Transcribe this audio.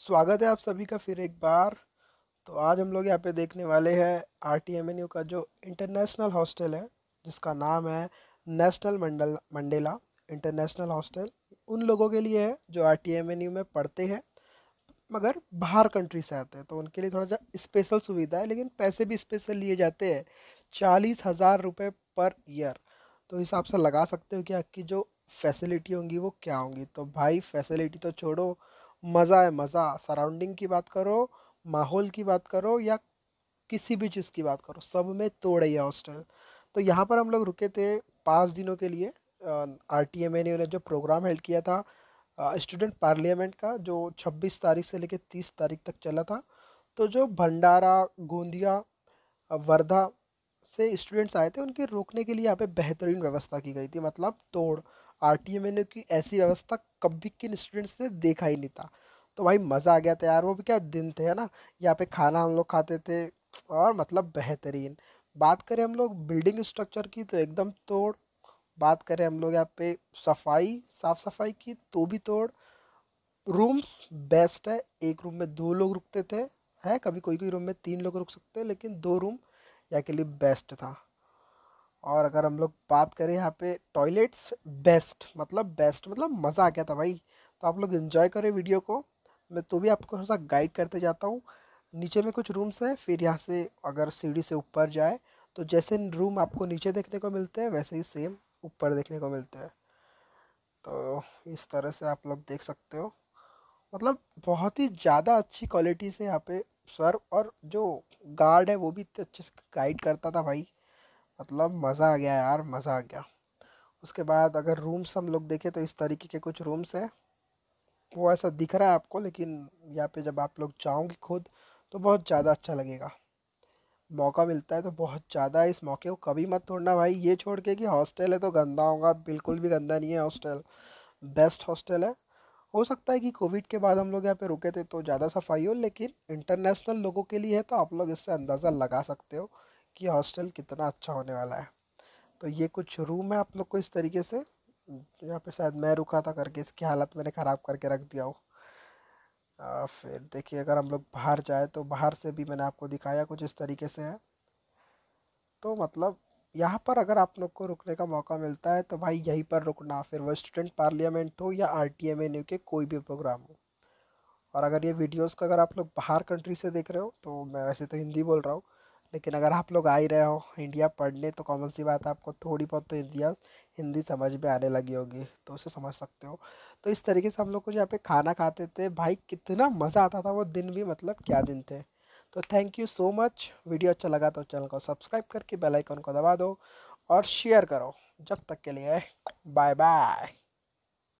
स्वागत है आप सभी का फिर एक बार तो आज हम लोग यहाँ पे देखने वाले हैं R T M N U का जो इंटरनेशनल हॉस्टल है जिसका नाम है नेशनल मंडल मंडेला इंटरनेशनल हॉस्टल उन लोगों के लिए है जो R T M N U में पढ़ते हैं मगर बाहर कंट्री से आते हैं तो उनके लिए थोड़ा सा स्पेशल सुविधा है लेकिन पैसे भी स्पेशल लिए जाते हैं चालीस हज़ार रुपये पर ईयर तो हिसाब से लगा सकते हो कि आपकी जो फैसिलिटी होंगी वो क्या होंगी तो भाई फैसिलिटी तो छोड़ो मज़ा है मज़ा सराउंडिंग की बात करो माहौल की बात करो या किसी भी चीज़ की बात करो सब में तोड़े है हॉस्टल तो यहाँ पर हम लोग रुके थे पाँच दिनों के लिए आर टी एम ए ने जो प्रोग्राम हेल्ड किया था स्टूडेंट पार्लियामेंट का जो 26 तारीख से लेकर 30 तारीख तक चला था तो जो भंडारा गोंदिया वर्धा से स्टूडेंट्स आए थे उनके रोकने के लिए यहाँ पे बेहतरीन व्यवस्था की गई थी मतलब तोड़ आर टी एम मैंने की ऐसी व्यवस्था कभी किन स्टूडेंट्स ने देखा ही नहीं था तो भाई मज़ा आ गया था यार वो भी क्या दिन थे है ना यहाँ पे खाना हम लोग खाते थे और मतलब बेहतरीन बात करें हम लोग बिल्डिंग स्ट्रक्चर की तो एकदम तोड़ बात करें हम लोग यहाँ पे सफाई साफ़ सफाई की तो भी तोड़ रूम्स बेस्ट है एक रूम में दो लोग रुकते थे है कभी कोई कोई रूम में तीन लोग रुक सकते हैं लेकिन दो रूम या के लिए बेस्ट था और अगर हम लोग बात करें यहाँ पे टॉयलेट्स बेस्ट मतलब बेस्ट मतलब मज़ा आ गया था भाई तो आप लोग इन्जॉय करें वीडियो को मैं तो भी आपको थोड़ा सा गाइड करते जाता हूँ नीचे में कुछ रूम्स हैं फिर यहाँ से अगर सीढ़ी से ऊपर जाए तो जैसे रूम आपको नीचे देखने को मिलते हैं वैसे ही सेम ऊपर देखने को मिलते हैं तो इस तरह से आप लोग देख सकते हो मतलब बहुत ही ज़्यादा अच्छी क्वालिटी से यहाँ पे सर और जो गार्ड है वो भी इतने अच्छे से गाइड करता था भाई मतलब मज़ा आ गया यार मज़ा आ गया उसके बाद अगर रूम्स हम लोग देखें तो इस तरीके के कुछ रूम्स हैं वो ऐसा दिख रहा है आपको लेकिन यहाँ पे जब आप लोग जाओगे खुद तो बहुत ज़्यादा अच्छा लगेगा मौका मिलता है तो बहुत ज़्यादा इस मौके को कभी मत तोड़ना भाई ये छोड़ के कि हॉस्टल है तो गंदा होगा बिल्कुल भी गंदा नहीं है हॉस्टल बेस्ट हॉस्टल है हो सकता है कि कोविड के बाद हम लोग यहाँ पे रुके थे तो ज़्यादा सफाई हो लेकिन इंटरनेशनल लोगों के लिए है तो आप लोग इससे अंदाज़ा लगा सकते हो कि हॉस्टल कितना अच्छा होने वाला है तो ये कुछ रूम है आप लोग को इस तरीके से यहाँ पे शायद मैं रुका था करके इसकी हालत मैंने ख़राब करके रख दिया हो फिर देखिए अगर हम लोग बाहर जाए तो बाहर से भी मैंने आपको दिखाया कुछ इस तरीके से है तो मतलब यहाँ पर अगर आप लोग को रुकने का मौका मिलता है तो भाई यहीं पर रुकना फिर वो स्टूडेंट पार्लियामेंट हो या आर टी एम एन के कोई भी प्रोग्राम हो और अगर ये वीडियोस को अगर आप लोग बाहर कंट्री से देख रहे हो तो मैं वैसे तो हिंदी बोल रहा हूँ लेकिन अगर आप लोग आ ही रहे हो इंडिया पढ़ने तो कॉमन सी बात है आपको थोड़ी बहुत तो इंडिया हिंदी समझ में आने लगी होगी तो उसे समझ सकते हो तो इस तरीके से हम लोग को यहाँ पे खाना खाते थे भाई कितना मज़ा आता था वो दिन भी मतलब क्या दिन थे तो thank you so much video अच्छा लगा तो चैनल को सब्सक्राइब करके बेल आइकन को दबा दो और शेयर करो जब तक के लिए बाय बाय